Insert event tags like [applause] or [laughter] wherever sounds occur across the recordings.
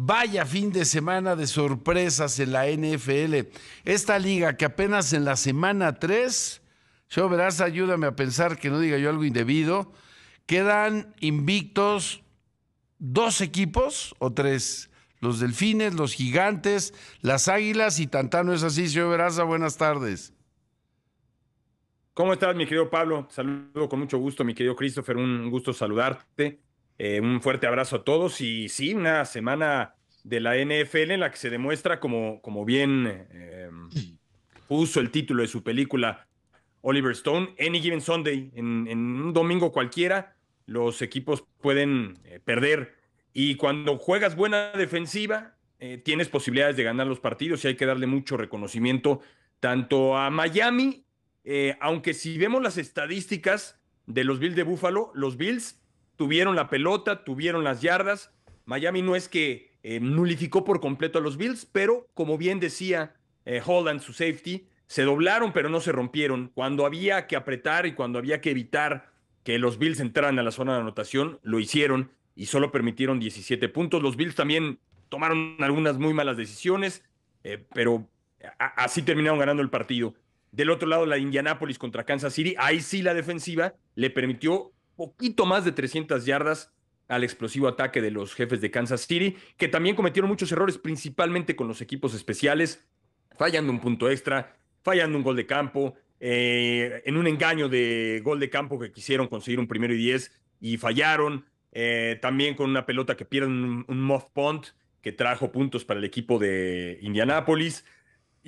Vaya fin de semana de sorpresas en la NFL. Esta liga que apenas en la semana 3, yo verás, ayúdame a pensar que no diga yo algo indebido, quedan invictos dos equipos o tres. Los delfines, los gigantes, las águilas y Tantano es así. Señor Veraza, buenas tardes. ¿Cómo estás, mi querido Pablo? Saludo con mucho gusto, mi querido Christopher. Un gusto saludarte. Eh, un fuerte abrazo a todos y sí, una semana de la NFL en la que se demuestra, como, como bien eh, puso el título de su película Oliver Stone, Any Given Sunday, en, un domingo cualquiera, los equipos pueden eh, perder. Y cuando juegas buena defensiva, tienes posibilidades de ganar los partidos y hay que darle mucho reconocimiento tanto a Miami, aunque si vemos las estadísticas de los Bills de Buffalo, los Bills tuvieron la pelota, tuvieron las yardas. Miami no es que nullificó eh, nulificó por completo a los Bills, pero como bien decía Holland, eh, su safety, se doblaron pero no se rompieron. Cuando había que apretar y cuando había que evitar que los Bills entraran a la zona de anotación, lo hicieron y solo permitieron 17 puntos. Los Bills también tomaron algunas muy malas decisiones, eh, pero así terminaron ganando el partido. Del otro lado, la Indianápolis contra Kansas City, ahí sí la defensiva le permitió poquito más de 300 yardas al explosivo ataque de los jefes de Kansas City, que también cometieron muchos errores, principalmente con los equipos especiales, fallando un punto extra, fallando un gol de campo, eh, en un engaño de gol de campo que quisieron conseguir un primero y diez y fallaron, eh, también con una pelota que pierden un, un muff punt que trajo puntos para el equipo de Indianápolis.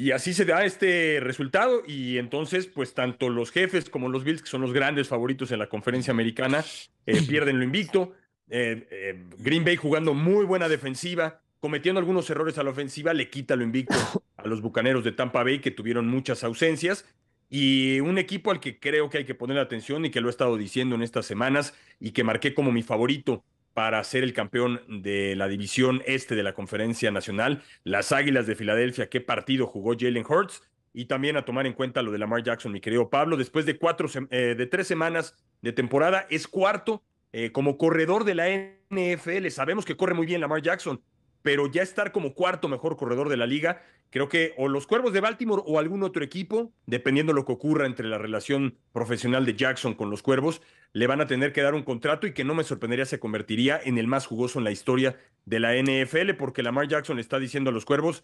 Y así se da este resultado y entonces pues tanto los jefes como los Bills, que son los grandes favoritos en la conferencia americana, eh, pierden lo invicto. Eh, eh, Green Bay jugando muy buena defensiva, cometiendo algunos errores a la ofensiva, le quita lo invicto a los Bucaneros de Tampa Bay que tuvieron muchas ausencias. Y un equipo al que creo que hay que poner atención y que lo he estado diciendo en estas semanas y que marqué como mi favorito para ser el campeón de la división este de la Conferencia Nacional. Las Águilas de Filadelfia, qué partido jugó Jalen Hurts. Y también a tomar en cuenta lo de Lamar Jackson, mi querido Pablo. Después de, cuatro, eh, de tres semanas de temporada, es cuarto eh, como corredor de la NFL. Sabemos que corre muy bien Lamar Jackson, pero ya estar como cuarto mejor corredor de la liga, creo que o los Cuervos de Baltimore o algún otro equipo, dependiendo lo que ocurra entre la relación profesional de Jackson con los Cuervos, le van a tener que dar un contrato y que no me sorprendería se convertiría en el más jugoso en la historia de la NFL, porque Lamar Jackson le está diciendo a los Cuervos,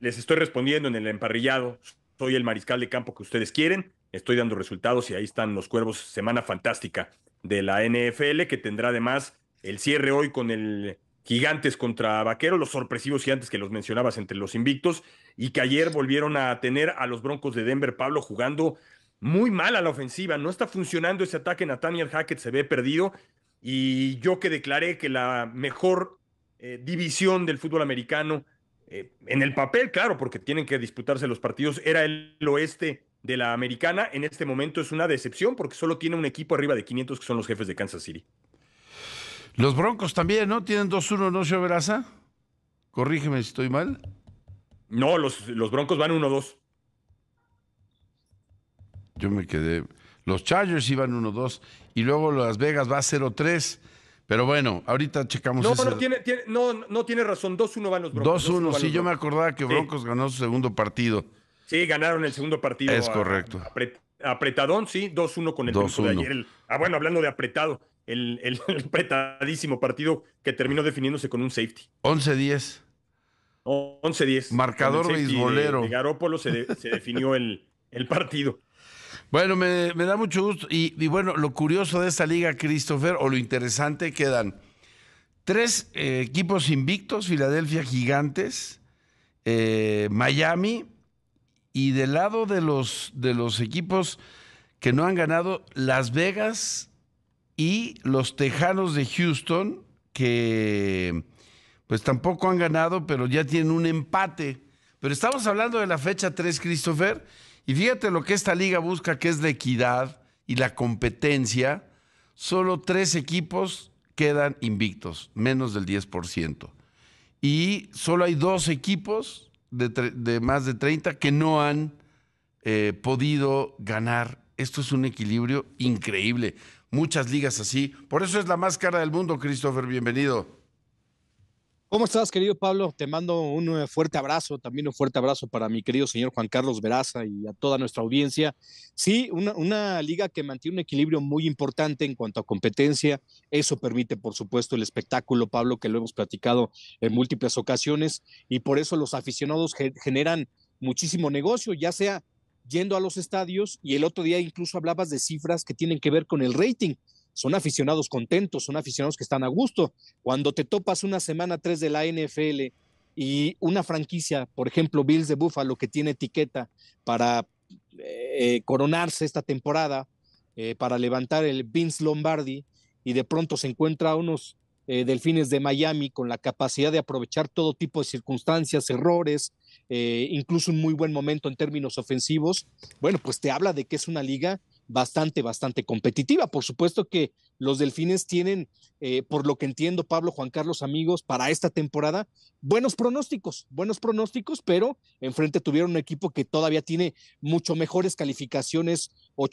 les estoy respondiendo en el emparrillado, soy el mariscal de campo que ustedes quieren, estoy dando resultados y ahí están los Cuervos, semana fantástica de la NFL, que tendrá además el cierre hoy con el Gigantes contra vaqueros, los sorpresivos gigantes que los mencionabas entre los invictos, y que ayer volvieron a tener a los Broncos de Denver, Pablo, jugando muy mal a la ofensiva. No está funcionando ese ataque. Nathaniel Hackett se ve perdido. Y yo que declaré que la mejor eh, división del fútbol americano, eh, en el papel, claro, porque tienen que disputarse los partidos, era el oeste de la americana. En este momento es una decepción porque solo tiene un equipo arriba de 500 que son los jefes de Kansas City. Los Broncos también, ¿no? Tienen 2-1, ¿no, Choveraza? Corrígeme si estoy mal. No, los, Broncos van 1-2. Yo me quedé. Los Chargers iban 1-2 y luego Las Vegas va 0-3. Pero bueno, ahorita checamos No, no, tiene, no, tiene razón. 2-1 van los Broncos. 2-1, sí, yo me acordaba que Broncos ganó su segundo partido. Sí, ganaron el segundo partido. Es correcto. apretadón, sí, 2-1 con el 2 de ayer. ah, bueno, hablando de apretado, el, el, [laughs] partido que terminó definiéndose con un safety. 11-10. 11-10. Marcador beisbolero. De, Garópolo se, definió el, partido. Bueno, me, da mucho gusto. Y, bueno, lo curioso de esta liga, Christopher, o lo interesante, quedan tres eh, equipos invictos, Filadelfia Gigantes, eh, Miami, y del lado de los, de los equipos que no han ganado, Las Vegas, y los Tejanos de Houston, que pues tampoco han ganado, pero ya tienen un empate. Pero estamos hablando de la fecha 3, Christopher, y fíjate lo que esta liga busca, que es la equidad y la competencia. Solo tres equipos quedan invictos, menos del 10%. Y solo hay dos equipos de, más de 30 que no han eh, podido ganar esto es un equilibrio increíble. Muchas ligas así. Por eso es la más cara del mundo, Christopher. Bienvenido. ¿Cómo estás, querido Pablo? Te mando un eh, fuerte abrazo, también un fuerte abrazo para mi querido señor Juan Carlos Veraza y a toda nuestra audiencia. Sí, una, una, liga que mantiene un equilibrio muy importante en cuanto a competencia. Eso permite, por supuesto, el espectáculo, Pablo, que lo hemos platicado en múltiples ocasiones, y por eso los aficionados generan muchísimo negocio, ya sea yendo a los estadios y el otro día incluso hablabas de cifras que tienen que ver con el rating. Son aficionados contentos, son aficionados que están a gusto. Cuando te topas una semana 3 de la NFL y una franquicia, por ejemplo, Bills de Buffalo, que tiene etiqueta para eh, coronarse esta temporada, eh, para levantar el Vince Lombardi, y de pronto se encuentra a unos eh, Delfines de Miami con la capacidad de aprovechar todo tipo de circunstancias, errores, eh, incluso un muy buen momento en términos ofensivos, bueno, pues te habla de que es una liga bastante, bastante competitiva. Por supuesto que los delfines tienen, eh, por lo que entiendo, Pablo, Juan Carlos, amigos, para esta temporada, buenos pronósticos, buenos pronósticos, pero enfrente tuvieron un equipo que todavía tiene mucho mejores calificaciones,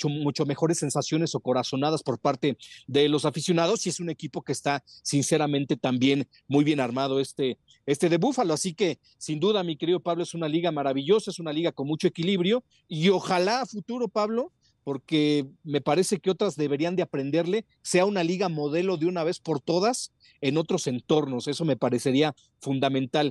mucho mejores sensaciones o corazonadas por parte de los aficionados y es un equipo que está sinceramente también muy bien armado este, este de Búfalo. Así que, sin duda, mi querido Pablo, es una liga maravillosa, es una liga con mucho equilibrio y ojalá a futuro, Pablo, porque me parece que otras deberían de aprenderle, sea una liga modelo de una vez por todas en otros entornos. Eso me parecería fundamental.